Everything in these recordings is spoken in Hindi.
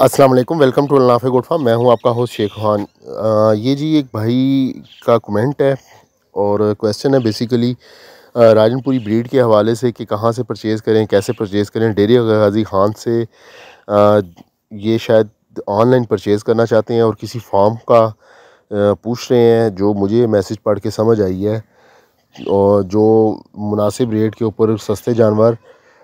अस्सलाम वालेकुम वेलकम टू अनाफे गुड फार्म मैं हूं आपका होस्ट शेख खान ये जी एक भाई का कमेंट है और क्वेश्चन है बेसिकली राजनपुरी ब्रीड के हवाले से कि कहां से परचेज़ करें कैसे परचेज़ करें डेरी गाजी खान से आ, ये शायद ऑनलाइन परचेज़ करना चाहते हैं और किसी फॉर्म का आ, पूछ रहे हैं जो मुझे मैसेज पढ़ के समझ आई है और जो मुनासिब रेट के ऊपर सस्ते जानवर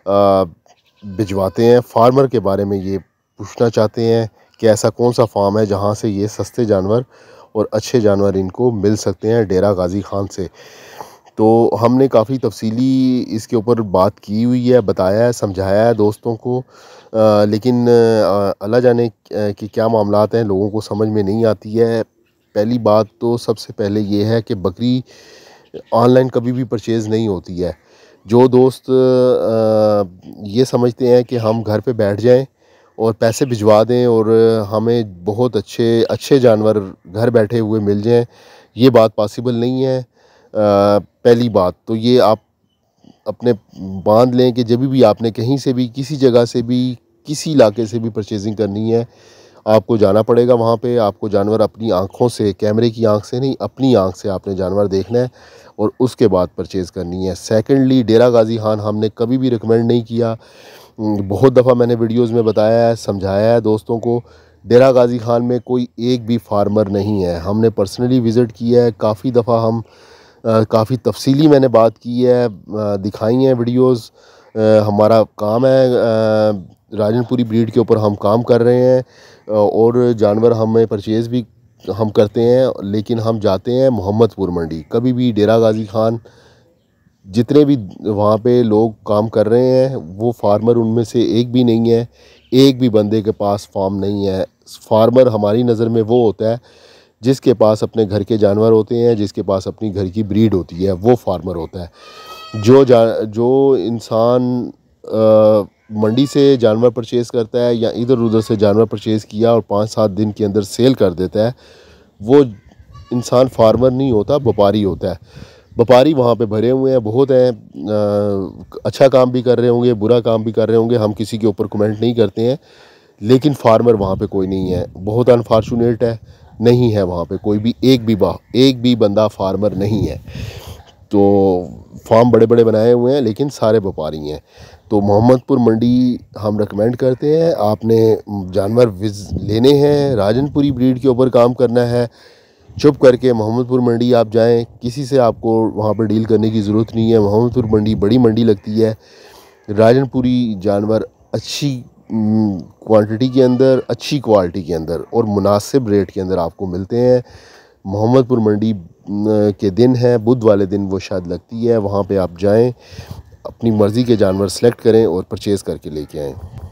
भिजवाते हैं फार्मर के बारे में ये पूछना चाहते हैं कि ऐसा कौन सा फार्म है जहाँ से ये सस्ते जानवर और अच्छे जानवर इनको मिल सकते हैं डेरा गाज़ी खान से तो हमने काफ़ी तफसीली इसके ऊपर बात की हुई है बताया है समझाया है दोस्तों को आ, लेकिन अल्लाह जाने कि क्या मामला हैं लोगों को समझ में नहीं आती है पहली बात तो सबसे पहले ये है कि बकरी ऑनलाइन कभी भी परचेज़ नहीं होती है जो दोस्त आ, ये समझते हैं कि हम घर पे बैठ जाएं और पैसे भिजवा दें और हमें बहुत अच्छे अच्छे जानवर घर बैठे हुए मिल जाएँ ये बात पॉसिबल नहीं है पहली बात तो ये आप अपने बांध लें कि जब भी आपने कहीं से भी किसी जगह से भी किसी इलाके से भी परचेजिंग करनी है आपको जाना पड़ेगा वहाँ पे आपको जानवर अपनी आँखों से कैमरे की आँख से नहीं अपनी आँख से आपने जानवर देखना है और उसके बाद परचेज़ करनी है सेकेंडली डेरा गाजी खान हमने कभी भी रिकमेंड नहीं किया हम्म, बहुत दफ़ा मैंने वीडियोस में बताया है समझाया है दोस्तों को डेरा गाज़ी ख़ान में कोई एक भी फार्मर नहीं है हमने पर्सनली विज़िट किया है काफ़ी दफ़ा हम काफ़ी तफसीली मैंने बात की है दिखाई हैं वीडियोस हमारा काम है राजनपुरी ब्रीड के ऊपर हम काम कर रहे हैं और जानवर हमें परचेज़ भी हम करते हैं लेकिन हम जाते हैं मोहम्मदपुर मंडी कभी भी डेरा गाज़ी ख़ान जितने भी वहाँ पे लोग काम कर रहे हैं वो फार्मर उनमें से एक भी नहीं है एक भी बंदे के पास फार्म नहीं है फार्मर हमारी नज़र में वो होता है जिसके पास अपने घर के जानवर होते हैं जिसके पास अपनी घर की ब्रीड होती है वो फार्मर होता है जो जा जो इंसान मंडी से जानवर परचेज़ करता है या इधर उधर से जानवर परचेज़ किया और पाँच सात दिन के अंदर सेल कर देता है वो इंसान फार्मर नहीं होता व्यापारी होता है व्यापारी वहाँ पे भरे हुए हैं बहुत हैं अच्छा काम भी कर रहे होंगे बुरा काम भी कर रहे होंगे हम किसी के ऊपर कमेंट नहीं करते हैं लेकिन फार्मर वहाँ पे कोई नहीं है बहुत अनफॉर्चुनेट है नहीं है वहाँ पे कोई भी एक भी बा एक भी बंदा फार्मर नहीं है तो फार्म बड़े बड़े बनाए हुए हैं लेकिन सारे व्यापारी हैं तो मोहम्मदपुर मंडी हम रिकमेंड करते हैं आपने जानवर विज लेने हैं राजनपुरी ब्रीड के ऊपर काम करना है चुप करके मोहम्मदपुर मंडी आप जाएं किसी से आपको वहाँ पर डील करने की ज़रूरत नहीं है मोहम्मदपुर मंडी बड़ी मंडी लगती है राजनपुरी जानवर अच्छी क्वांटिटी के अंदर अच्छी क्वालिटी के अंदर और मुनासिब रेट के अंदर आपको मिलते हैं मोहम्मदपुर मंडी के दिन है बुध वाले दिन वो शायद लगती है वहाँ पर आप जाएँ अपनी मर्ज़ी के जानवर सेलेक्ट करें और परचेज़ करके लेके आएँ